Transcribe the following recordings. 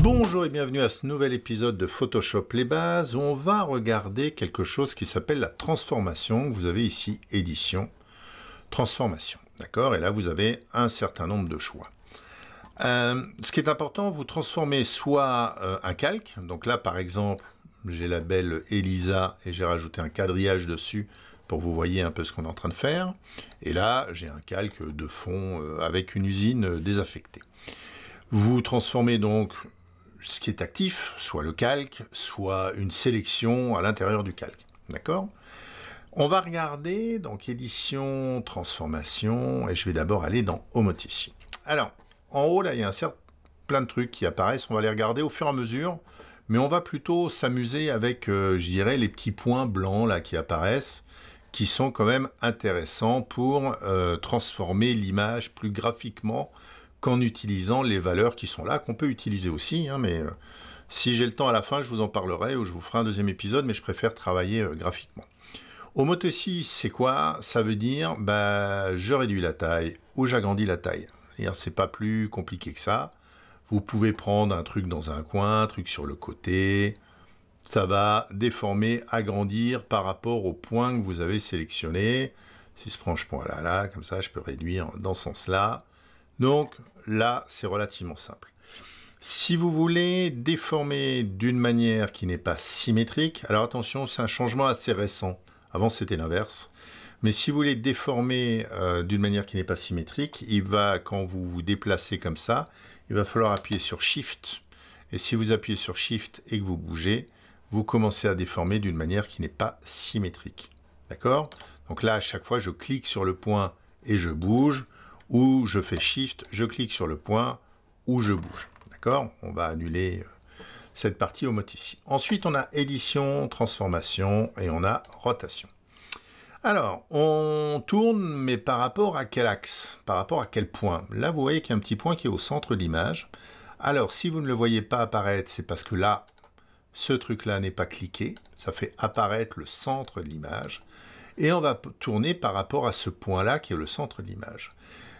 Bonjour et bienvenue à ce nouvel épisode de Photoshop les bases où on va regarder quelque chose qui s'appelle la transformation. Vous avez ici édition, transformation, d'accord Et là vous avez un certain nombre de choix. Euh, ce qui est important, vous transformez soit euh, un calque, donc là par exemple j'ai la belle Elisa et j'ai rajouté un quadrillage dessus pour vous voyez un peu ce qu'on est en train de faire. Et là j'ai un calque de fond euh, avec une usine désaffectée. Vous transformez donc ce qui est actif, soit le calque, soit une sélection à l'intérieur du calque. D'accord On va regarder, donc édition, transformation, et je vais d'abord aller dans Homote Alors, en haut, là, il y a un certain plein de trucs qui apparaissent, on va les regarder au fur et à mesure, mais on va plutôt s'amuser avec, euh, je dirais, les petits points blancs là qui apparaissent, qui sont quand même intéressants pour euh, transformer l'image plus graphiquement qu'en utilisant les valeurs qui sont là, qu'on peut utiliser aussi, hein, mais euh, si j'ai le temps à la fin, je vous en parlerai ou je vous ferai un deuxième épisode, mais je préfère travailler euh, graphiquement. Au moto 6, c'est quoi Ça veut dire bah, je réduis la taille ou j'agrandis la taille. C'est pas plus compliqué que ça. Vous pouvez prendre un truc dans un coin, un truc sur le côté. Ça va déformer, agrandir par rapport au point que vous avez sélectionné. Si je prends ce point-là, là, comme ça, je peux réduire dans ce sens-là. Donc là, c'est relativement simple. Si vous voulez déformer d'une manière qui n'est pas symétrique, alors attention, c'est un changement assez récent. Avant, c'était l'inverse. Mais si vous voulez déformer euh, d'une manière qui n'est pas symétrique, il va, quand vous vous déplacez comme ça, il va falloir appuyer sur Shift. Et si vous appuyez sur Shift et que vous bougez, vous commencez à déformer d'une manière qui n'est pas symétrique. D'accord Donc là, à chaque fois, je clique sur le point et je bouge où je fais Shift, je clique sur le point, où je bouge. D'accord On va annuler euh, cette partie au mot ici. Ensuite, on a édition, transformation et on a rotation. Alors, on tourne, mais par rapport à quel axe Par rapport à quel point Là, vous voyez qu'il y a un petit point qui est au centre de l'image. Alors, si vous ne le voyez pas apparaître, c'est parce que là, ce truc-là n'est pas cliqué. Ça fait apparaître le centre de l'image. Et on va tourner par rapport à ce point-là qui est le centre de l'image.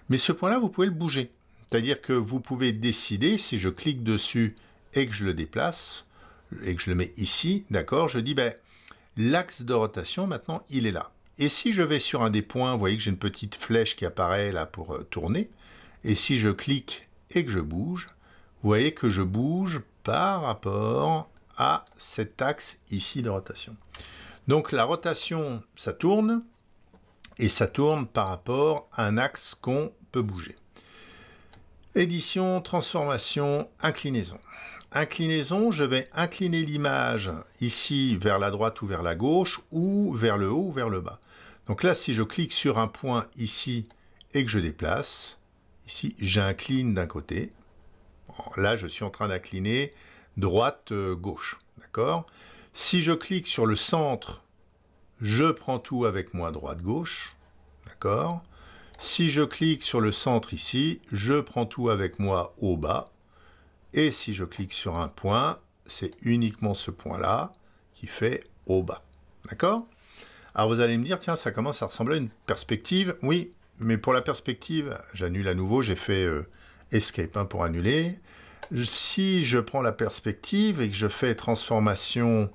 Mais ce point-là, vous pouvez le bouger. C'est-à-dire que vous pouvez décider, si je clique dessus et que je le déplace, et que je le mets ici, d'accord, je dis, ben, l'axe de rotation, maintenant, il est là. Et si je vais sur un des points, vous voyez que j'ai une petite flèche qui apparaît là pour euh, tourner, et si je clique et que je bouge, vous voyez que je bouge par rapport à cet axe ici de rotation. Donc la rotation, ça tourne, et ça tourne par rapport à un axe qu'on peut bouger. Édition, transformation, inclinaison. Inclinaison, je vais incliner l'image ici vers la droite ou vers la gauche, ou vers le haut ou vers le bas. Donc là, si je clique sur un point ici et que je déplace, ici, j'incline d'un côté. là, je suis en train d'incliner droite, euh, gauche. D'accord Si je clique sur le centre, je prends tout avec moi droite, gauche. D'accord si je clique sur le centre ici, je prends tout avec moi au bas. Et si je clique sur un point, c'est uniquement ce point-là qui fait au bas. D'accord Alors vous allez me dire, tiens, ça commence à ressembler à une perspective. Oui, mais pour la perspective, j'annule à nouveau, j'ai fait euh, Escape hein, pour annuler. Si je prends la perspective et que je fais transformation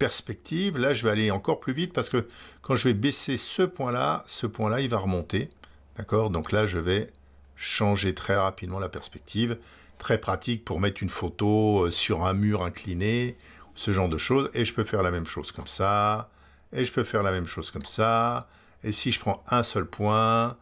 perspective, là je vais aller encore plus vite parce que quand je vais baisser ce point-là, ce point-là il va remonter. D'accord Donc là, je vais changer très rapidement la perspective. Très pratique pour mettre une photo euh, sur un mur incliné, ce genre de choses. Et je peux faire la même chose comme ça. Et je peux faire la même chose comme ça. Et si je prends un seul point,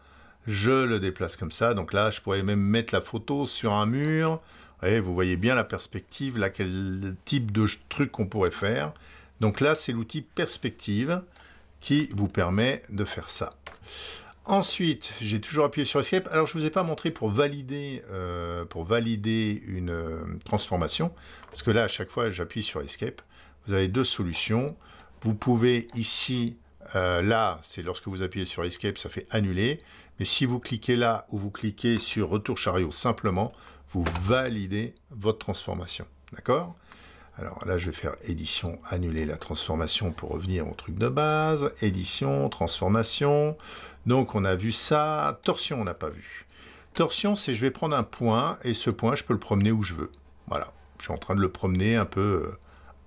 je le déplace comme ça. Donc là, je pourrais même mettre la photo sur un mur. Et vous voyez bien la perspective, là, quel type de truc qu'on pourrait faire. Donc là, c'est l'outil perspective qui vous permet de faire ça. Ensuite, j'ai toujours appuyé sur Escape. Alors, je ne vous ai pas montré pour valider, euh, pour valider une euh, transformation, parce que là, à chaque fois, j'appuie sur Escape. Vous avez deux solutions. Vous pouvez ici, euh, là, c'est lorsque vous appuyez sur Escape, ça fait annuler. Mais si vous cliquez là ou vous cliquez sur Retour chariot simplement, vous validez votre transformation. D'accord alors là, je vais faire édition, annuler la transformation pour revenir au truc de base. Édition, transformation. Donc on a vu ça. Torsion, on n'a pas vu. Torsion, c'est je vais prendre un point et ce point, je peux le promener où je veux. Voilà. Je suis en train de le promener un peu, euh,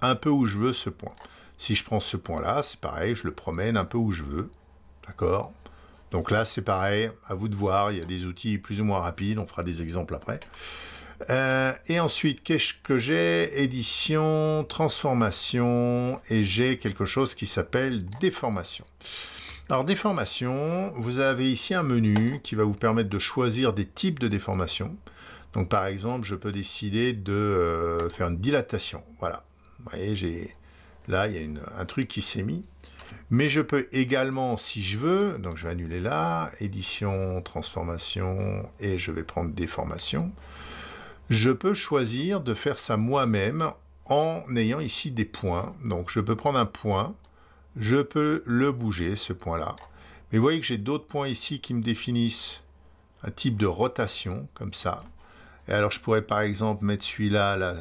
un peu où je veux ce point. Si je prends ce point-là, c'est pareil, je le promène un peu où je veux. D'accord Donc là, c'est pareil, à vous de voir, il y a des outils plus ou moins rapides, on fera des exemples après. Euh, et ensuite, qu'est-ce que j'ai Édition, transformation, et j'ai quelque chose qui s'appelle déformation. Alors déformation, vous avez ici un menu qui va vous permettre de choisir des types de déformation. Donc par exemple, je peux décider de euh, faire une dilatation. Voilà. Vous voyez, j'ai là, il y a un truc qui s'est mis. Mais je peux également, si je veux, donc je vais annuler là, édition, transformation, et je vais prendre déformation. Je peux choisir de faire ça moi-même en ayant ici des points. Donc je peux prendre un point, je peux le bouger, ce point-là. Mais vous voyez que j'ai d'autres points ici qui me définissent un type de rotation, comme ça. Et alors je pourrais par exemple mettre celui-là, là,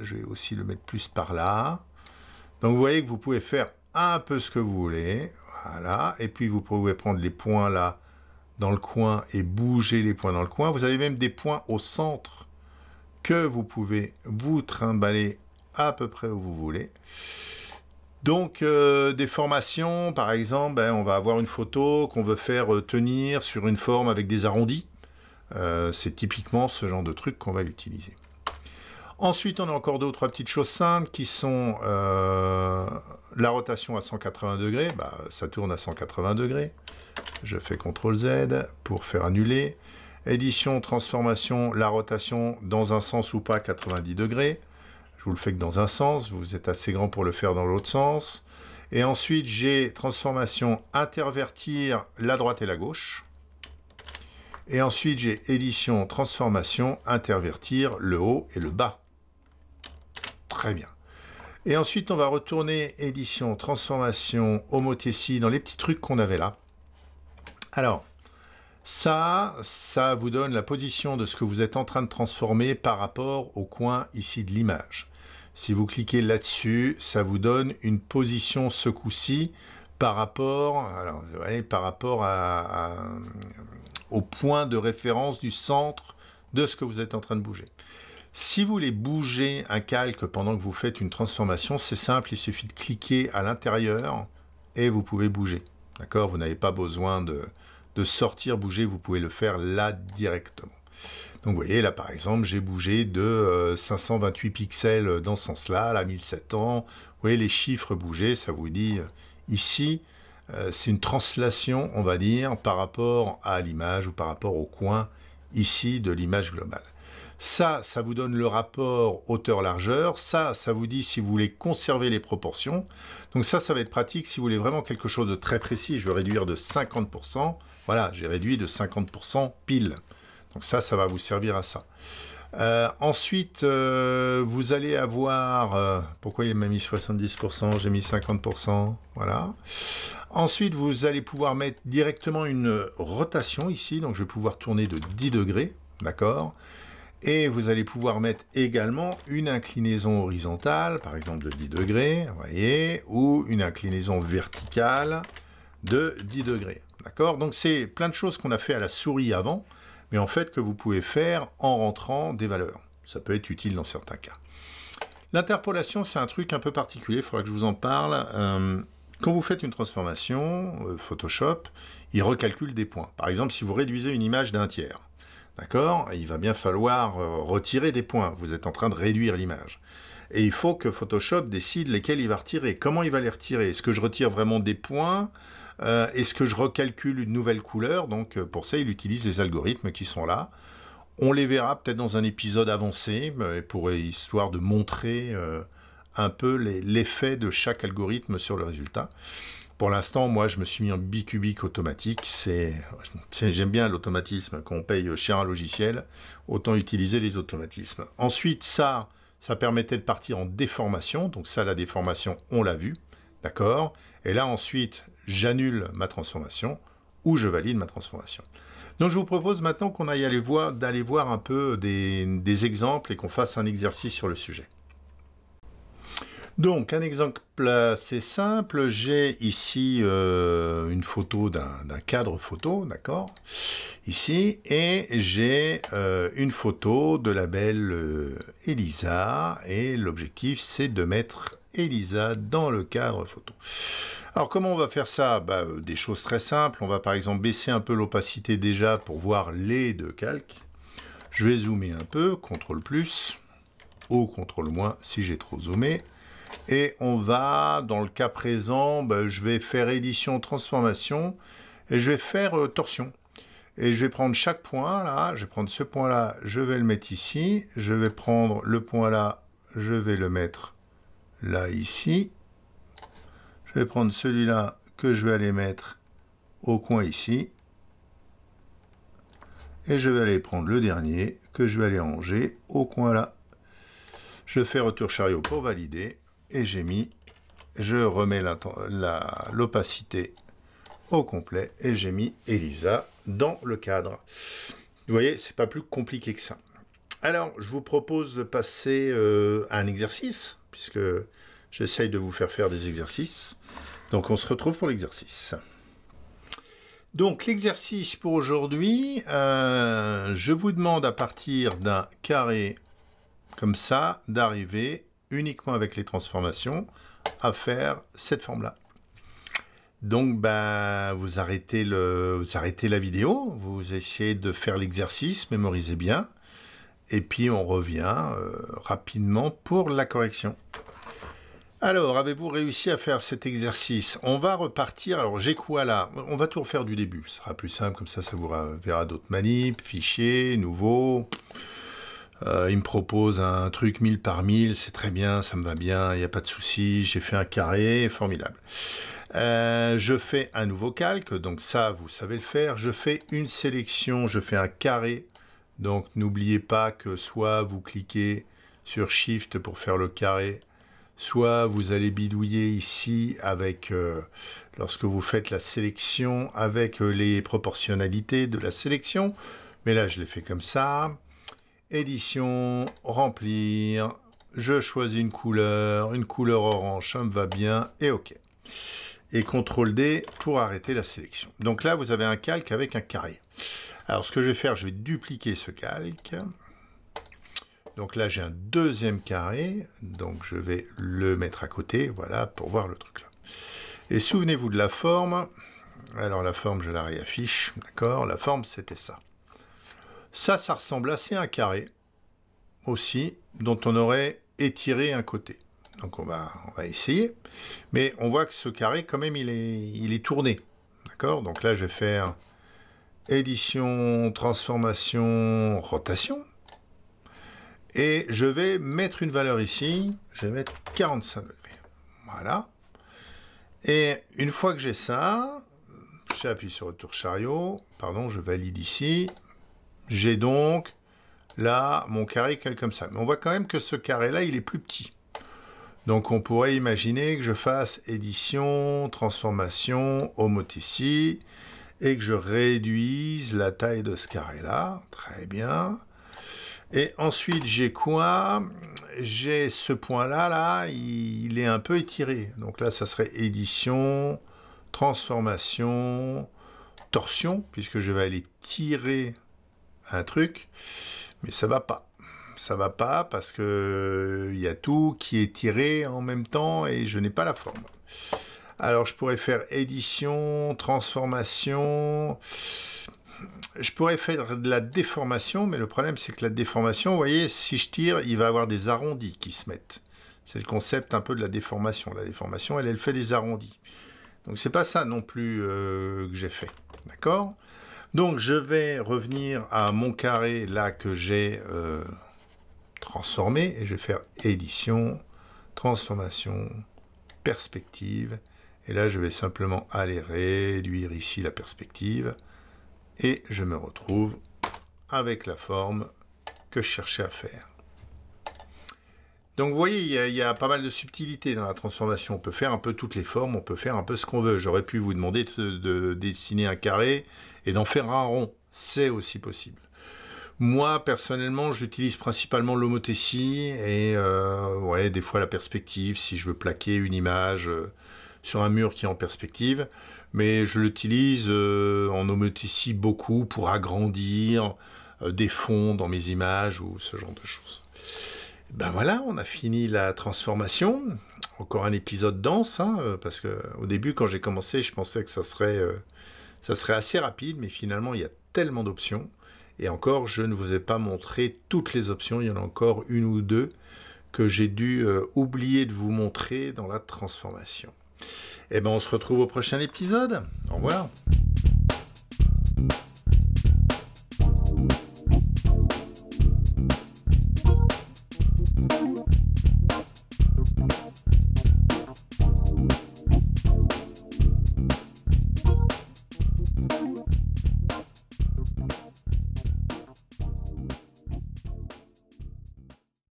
je vais aussi le mettre plus par là. Donc vous voyez que vous pouvez faire un peu ce que vous voulez, voilà. Et puis vous pouvez prendre les points là dans le coin et bouger les points dans le coin. Vous avez même des points au centre que vous pouvez vous trimballer à peu près où vous voulez. Donc euh, des formations, par exemple, ben, on va avoir une photo qu'on veut faire euh, tenir sur une forme avec des arrondis. Euh, c'est typiquement ce genre de truc qu'on va utiliser. Ensuite, on a encore deux ou trois petites choses simples qui sont la rotation à 180 degrés. Bah, ça tourne à 180 degrés. Je fais CTRL Z pour faire annuler. Édition, transformation, la rotation dans un sens ou pas 90 degrés. Je vous le fais que dans un sens, vous êtes assez grand pour le faire dans l'autre sens. Et ensuite, j'ai transformation, intervertir la droite et la gauche. Et ensuite, j'ai édition, transformation, intervertir le haut et le bas. Très bien. Et ensuite, on va retourner édition, transformation, homothétie, dans les petits trucs qu'on avait là. Alors, ça, ça vous donne la position de ce que vous êtes en train de transformer par rapport au coin ici de l'image. Si vous cliquez là-dessus, ça vous donne une position ce coup-ci par rapport, par rapport au point de référence du centre de ce que vous êtes en train de bouger. Si vous voulez bouger un calque pendant que vous faites une transformation, c'est simple, il suffit de cliquer à l'intérieur et vous pouvez bouger. D'accord Vous n'avez pas besoin de, de sortir bouger, vous pouvez le faire là directement. Donc vous voyez là par exemple j'ai bougé de 528 euh, pixels dans ce sens-là, là 1700. Vous voyez les chiffres bouger, ça vous dit euh, ici euh, c'est une translation on va dire par rapport à l'image ou par rapport au coin ici de l'image globale. Ça, ça vous donne le rapport hauteur-largeur. Ça, ça vous dit si vous voulez conserver les proportions. Donc ça, ça va être pratique si vous voulez vraiment quelque chose de très précis. Je vais réduire de 50%. Voilà, j'ai réduit de 50% pile. Donc ça, ça va vous servir à ça. Euh, ensuite, euh, vous allez avoir... Euh, pourquoi il m'a mis 70% J'ai mis 50%. Voilà. Ensuite, vous allez pouvoir mettre directement une rotation ici. Donc, je vais pouvoir tourner de 10 degrés. D'accord et vous allez pouvoir mettre également une inclinaison horizontale, par exemple de 10 degrés, voyez, ou une inclinaison verticale de 10 degrés. D'accord Donc c'est plein de choses qu'on a fait à la souris avant, mais en fait que vous pouvez faire en rentrant des valeurs. Ça peut être utile dans certains cas. L'interpolation, c'est un truc un peu particulier, il faudra que je vous en parle. Euh, quand vous faites une transformation, euh, Photoshop, il recalcule des points. Par exemple, si vous réduisez une image d'un tiers, D'accord Il va bien falloir euh, retirer des points. Vous êtes en train de réduire l'image. Et il faut que Photoshop décide lesquels il va retirer, comment il va les retirer. Est-ce que je retire vraiment des points euh, Est-ce que je recalcule une nouvelle couleur Donc euh, pour ça, il utilise les algorithmes qui sont là. On les verra peut-être dans un épisode avancé, pour histoire de montrer un peu l'effet de chaque algorithme sur le résultat. Pour l'instant, moi, je me suis mis en bicubique automatique. C'est, j'aime bien l'automatisme. Quand on paye cher un logiciel, autant utiliser les automatismes. Ensuite, ça, ça permettait de partir en déformation. Donc ça, la déformation, on l'a vu. D'accord Et là, ensuite, j'annule ma transformation ou je valide ma transformation. Donc je vous propose maintenant qu'on aille voir, d'aller voir un peu des exemples et qu'on fasse un exercice sur le sujet. Donc, un exemple assez simple. J'ai ici euh, une photo d'un cadre photo, d'accord Ici, et j'ai euh, une photo de la belle euh, Elisa. Et l'objectif, c'est de mettre Elisa dans le cadre photo. Alors, comment on va faire ça bah, Des choses très simples. On va par exemple baisser un peu l'opacité déjà pour voir les deux calques. Je vais zoomer un peu, CTRL+, ou CTRL- si j'ai trop zoomé. Et on va, dans le cas présent, je vais faire édition, transformation, et je vais faire torsion. Et je vais prendre chaque point là, je vais prendre ce point là, je vais le mettre ici, je vais prendre le point là, je vais le mettre là ici, je vais prendre celui-là que je vais aller mettre au coin ici, et je vais aller prendre le dernier que je vais aller ranger au coin là. Je fais retour chariot pour valider et j'ai mis, je remets l'opacité au complet et j'ai mis Elisa dans le cadre. Vous voyez, c'est pas plus compliqué que ça. Alors, je vous propose de passer euh, à un exercice, puisque j'essaye de vous faire faire des exercices. Donc, on se retrouve pour l'exercice. Donc, l'exercice pour aujourd'hui, euh, je vous demande à partir d'un carré comme ça d'arriver uniquement avec les transformations, à faire cette forme-là. Donc, ben, vous arrêtez, le, la vidéo, vous essayez de faire l'exercice, mémorisez bien, et puis on revient euh, rapidement pour la correction. Alors, avez-vous réussi à faire cet exercice On va repartir. Alors, j'ai quoi là On va tout refaire du début. Ce sera plus simple, comme ça, ça vous verra d'autres manips, fichiers, nouveaux. Euh, il me propose un truc 1000 par mille, c'est très bien, ça me va bien, il n'y a pas de souci, j'ai fait un carré, formidable. Euh, je fais un nouveau calque, donc ça, vous savez le faire. Je fais une sélection, je fais un carré. Donc n'oubliez pas que soit vous cliquez sur Shift pour faire le carré, soit vous allez bidouiller ici avec, euh, lorsque vous faites la sélection, avec les proportionnalités de la sélection. Mais là, je l'ai fait comme ça édition, remplir, je choisis une couleur, une couleur orange, ça me va bien, et OK. Et CTRL D pour arrêter la sélection. Donc là, vous avez un calque avec un carré. Alors ce que je vais faire, je vais dupliquer ce calque. Donc là, j'ai un deuxième carré, donc je vais le mettre à côté, voilà, pour voir le truc là. Et souvenez-vous de la forme. Alors la forme, je la réaffiche, d'accord La forme, c'était ça. Ça, ça ressemble assez à un carré aussi dont on aurait étiré un côté. Donc on va, va essayer. Mais on voit que ce carré, quand même, il est, il est tourné. D'accord Donc là, je vais faire édition, transformation, rotation. Et je vais mettre une valeur ici. Je vais mettre 45 degrés. Voilà. Et une fois que j'ai ça, j'appuie sur retour chariot. Pardon, je valide ici. J'ai donc là mon carré comme ça. Mais on voit quand même que ce carré-là, il est plus petit. Donc on pourrait imaginer que je fasse édition, transformation, homothétie, et que je réduise la taille de ce carré-là. Très bien. Et ensuite, j'ai quoi J'ai ce point-là, là, il est un peu étiré. Donc là, ça serait édition, transformation, torsion, puisque je vais aller tirer un truc, mais ça va pas. Ça va pas parce que euh, il y a tout qui est tiré en même temps et je n'ai pas la forme. Alors je pourrais faire édition, transformation. Je pourrais faire de la déformation, mais le problème c'est que la déformation, vous voyez, si je tire, il va avoir des arrondis qui se mettent. C'est le concept un peu de la déformation. La déformation, elle, elle fait des arrondis. Donc c'est pas ça non plus euh, que j'ai fait. D'accord donc je vais revenir à mon carré là que j'ai euh, transformé et je vais faire édition, transformation, perspective. Et là je vais simplement aller réduire ici la perspective et je me retrouve avec la forme que je cherchais à faire. Donc vous voyez, il y, a, pas mal de subtilités dans la transformation. On peut faire un peu toutes les formes, on peut faire un peu ce qu'on veut. J'aurais pu vous demander de, dessiner un carré et d'en faire un rond. C'est aussi possible. Moi, personnellement, j'utilise principalement l'homothétie et euh, des fois la perspective, si je veux plaquer une image euh, sur un mur qui est en perspective. Mais je l'utilise euh, en homothétie beaucoup pour agrandir des fonds dans mes images ou ce genre de choses. Ben voilà, on a fini la transformation. Encore un épisode dense, hein, euh, parce que au début, quand j'ai commencé, je pensais que ça serait, euh, ça serait assez rapide, mais finalement, il y a tellement d'options. Et encore, je ne vous ai pas montré toutes les options. Il y en a encore une ou deux que j'ai dû euh, oublier de vous montrer dans la transformation. Et eh ben, on se retrouve au prochain épisode. Au revoir.